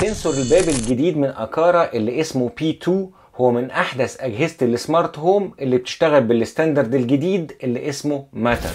سنسور الباب الجديد من اكارا اللي اسمه بي 2 هو من احدث اجهزه السمارت هوم اللي بتشتغل بالستاندرد الجديد اللي اسمه ماتر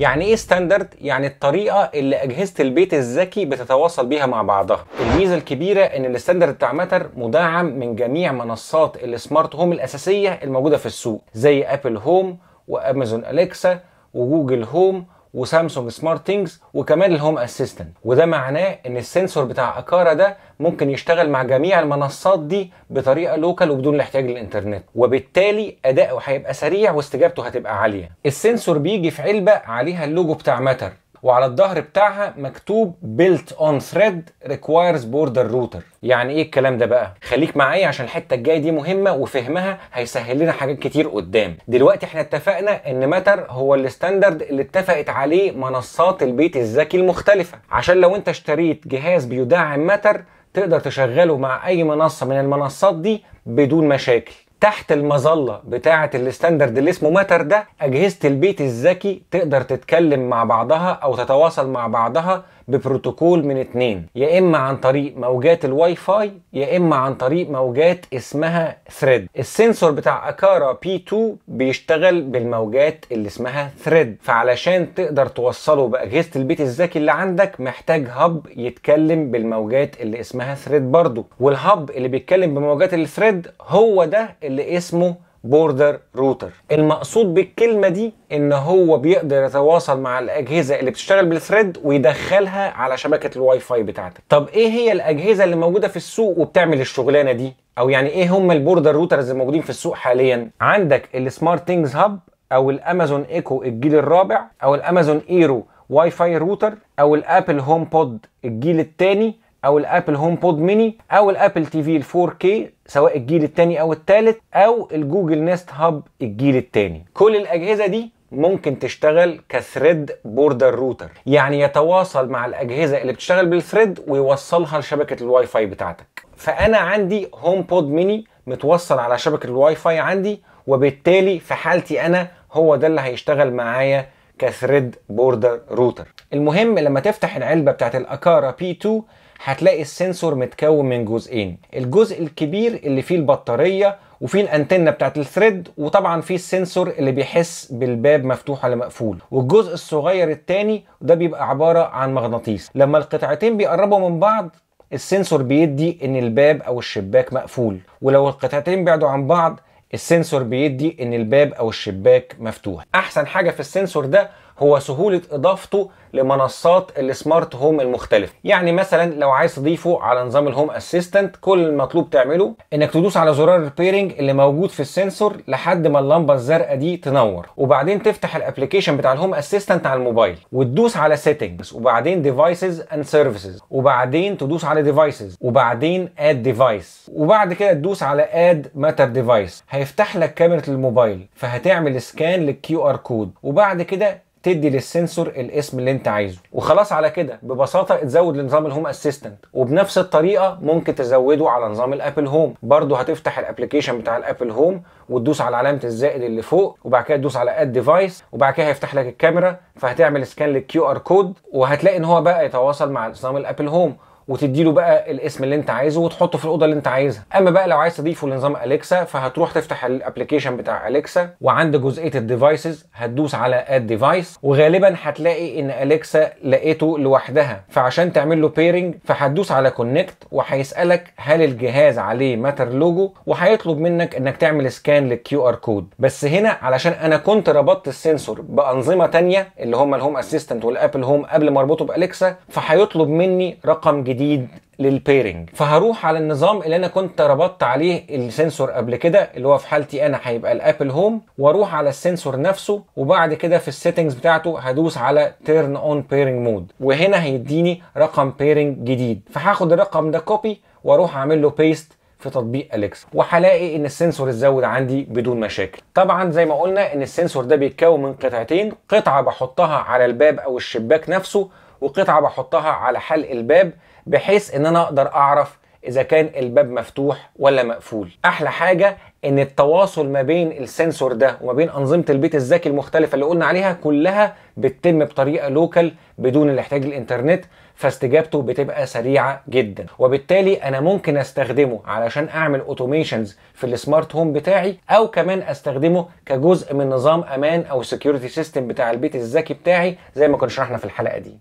يعني ايه ستاندرد يعني الطريقه اللي اجهزه البيت الذكي بتتواصل بيها مع بعضها الميزه الكبيره ان الستاندرد بتاع ماتر مدعم من جميع منصات السمارت هوم الاساسيه الموجوده في السوق زي ابل هوم وامازون اليكسا وجوجل هوم وسامسونج سمارت ثينجز وكمان الهوم اسيستنت وده معناه ان السنسور بتاع اكارا ده ممكن يشتغل مع جميع المنصات دي بطريقه لوكال وبدون الاحتياج للانترنت وبالتالي اداؤه هيبقى سريع واستجابته هتبقى عاليه السنسور بيجي في علبه عليها اللوجو بتاع ماتر وعلى الظهر بتاعها مكتوب بيلت اون ثريد ريكوايرز بوردر روتر يعني ايه الكلام ده بقى خليك معايا عشان الحته الجايه دي مهمه وفهمها هيسهل لنا حاجات كتير قدام دلوقتي احنا اتفقنا ان ماتر هو الستاندرد اللي اتفقت عليه منصات البيت الذكي المختلفه عشان لو انت اشتريت جهاز بيدعم ماتر تقدر تشغله مع اي منصه من المنصات دي بدون مشاكل تحت المظله بتاعه الستاندرد اللي اسمه ماتر ده اجهزه البيت الذكي تقدر تتكلم مع بعضها او تتواصل مع بعضها ببروتوكول من اتنين يا اما عن طريق موجات الواي فاي يا اما عن طريق موجات اسمها ثريد السنسور بتاع اكارا بي 2 بيشتغل بالموجات اللي اسمها ثريد فعلشان تقدر توصله باجهزه البيت الذكي اللي عندك محتاج هب يتكلم بالموجات اللي اسمها ثريد برضو والهب اللي بيتكلم بموجات الثريد هو ده اللي اسمه بوردر روتر المقصود بالكلمه دي ان هو بيقدر يتواصل مع الاجهزه اللي بتشتغل بالثريد ويدخلها على شبكه الواي فاي بتاعتك طب ايه هي الاجهزه اللي موجوده في السوق وبتعمل الشغلانه دي او يعني ايه هم البوردر روترز الموجودين في السوق حاليا عندك السمارت ثينجز هاب او الامازون ايكو الجيل الرابع او الامازون ايرو واي فاي روتر او الابل هوم بود الجيل الثاني او الابل هوم بود ميني او الابل تي في 4 كي سواء الجيل الثاني او الثالث او الجوجل نست هاب الجيل الثاني كل الاجهزه دي ممكن تشتغل كثريد بوردر روتر يعني يتواصل مع الاجهزه اللي بتشتغل بالثريد ويوصلها لشبكه الواي فاي بتاعتك فانا عندي هوم بود ميني متوصل على شبكه الواي فاي عندي وبالتالي في حالتي انا هو ده اللي هيشتغل معايا كثريد بوردر روتر المهم لما تفتح العلبه بتاعت الاكارا بي 2 هتلاقي السنسور متكون من جزئين الجزء الكبير اللي فيه البطاريه وفي الانتنه بتاعت الثريد وطبعا في السنسور اللي بيحس بالباب مفتوح ولا مقفول والجزء الصغير الثاني ده بيبقى عباره عن مغناطيس لما القطعتين بيقربوا من بعض السنسور بيدي ان الباب او الشباك مقفول ولو القطعتين بعدوا عن بعض السنسور بيدي ان الباب او الشباك مفتوح احسن حاجه في السنسور ده هو سهولة إضافته لمنصات السمارت هوم المختلفة يعني مثلا لو عايز تضيفه على نظام الهوم اسيستنت كل المطلوب تعمله انك تدوس على زرار البيرنج اللي موجود في السنسور لحد ما اللمبة الزرقاء دي تنور وبعدين تفتح الابلكيشن بتاع الهوم اسيستنت على الموبايل وتدوس على سيتنجز وبعدين ديفايسز اند سيرفيسز وبعدين تدوس على ديفايسز وبعدين اد ديفايس وبعد كده تدوس على اد ماتر ديفايس هيفتح لك كاميرا الموبايل فهتعمل سكان للكيو ار كود وبعد كده تدي للسنسور الاسم اللي انت عايزه وخلاص على كده ببساطه تزود لنظام الهوم اسيستنت وبنفس الطريقه ممكن تزوده على نظام الابل هوم برضه هتفتح الابلكيشن بتاع الابل هوم وتدوس على علامه الزائد اللي فوق وبعد كده تدوس على اد ديفايس وبعد كده هيفتح لك الكاميرا فهتعمل سكان للكيو ار كود وهتلاقي ان هو بقى يتواصل مع نظام الابل هوم وتدي له بقى الاسم اللي انت عايزه وتحطه في الاوضه اللي انت عايزها اما بقى لو عايز تضيفه لنظام اليكسا فهتروح تفتح الابلكيشن بتاع اليكسا وعند جزئيه الديفايسز هتدوس على اد ديفايس وغالبا هتلاقي ان اليكسا لقيته لوحدها فعشان تعمل له بيرنج فهتدوس على كونكت وهيسالك هل الجهاز عليه ماتر لوجو وهيطلب منك انك تعمل سكان للكيو ار كود بس هنا علشان انا كنت ربطت السنسور بانظمه ثانيه اللي هم الهوم اسيستنت والابل هوم قبل ما اربطه باليكسا فهيطلب مني رقم جديد جديد للبيرنج فهروح على النظام اللي انا كنت ربطت عليه السنسور قبل كده اللي هو في حالتي انا هيبقى الابل هوم واروح على السنسور نفسه وبعد كده في السيتنجز بتاعته هدوس على تيرن اون بيرنج مود وهنا هيديني رقم بيرنج جديد فهاخد الرقم ده كوبي واروح اعمل له بيست في تطبيق اليكس وهلاقي ان السنسور اتزود عندي بدون مشاكل طبعا زي ما قلنا ان السنسور ده بيتكون من قطعتين قطعه بحطها على الباب او الشباك نفسه وقطعه بحطها على حلق الباب بحيث ان انا اقدر اعرف اذا كان الباب مفتوح ولا مقفول احلى حاجه ان التواصل ما بين السنسور ده وما بين انظمه البيت الذكي المختلفه اللي قلنا عليها كلها بتتم بطريقه لوكال بدون الاحتياج الانترنت فاستجابته بتبقى سريعه جدا وبالتالي انا ممكن استخدمه علشان اعمل اوتوميشنز في السمارت هوم بتاعي او كمان استخدمه كجزء من نظام امان او سكيورتي سيستم بتاع البيت الذكي بتاعي زي ما كنا شرحنا في الحلقه دي